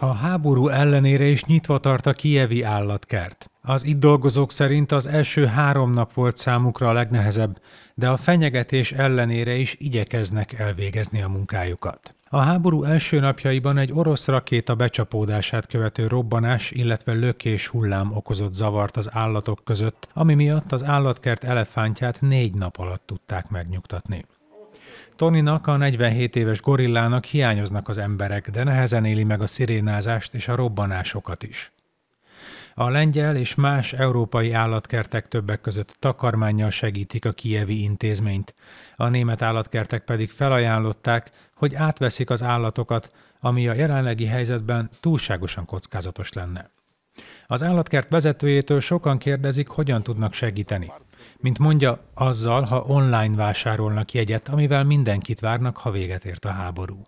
A háború ellenére is nyitva tart a kievi állatkert. Az itt dolgozók szerint az első három nap volt számukra a legnehezebb, de a fenyegetés ellenére is igyekeznek elvégezni a munkájukat. A háború első napjaiban egy orosz rakéta becsapódását követő robbanás, illetve lökés hullám okozott zavart az állatok között, ami miatt az állatkert elefántját négy nap alatt tudták megnyugtatni. Toninak, a 47 éves gorillának hiányoznak az emberek, de nehezen éli meg a szirénázást és a robbanásokat is. A lengyel és más európai állatkertek többek között takarmányjal segítik a kievi intézményt. A német állatkertek pedig felajánlották, hogy átveszik az állatokat, ami a jelenlegi helyzetben túlságosan kockázatos lenne. Az állatkert vezetőjétől sokan kérdezik, hogyan tudnak segíteni. Mint mondja, azzal, ha online vásárolnak jegyet, amivel mindenkit várnak, ha véget ért a háború.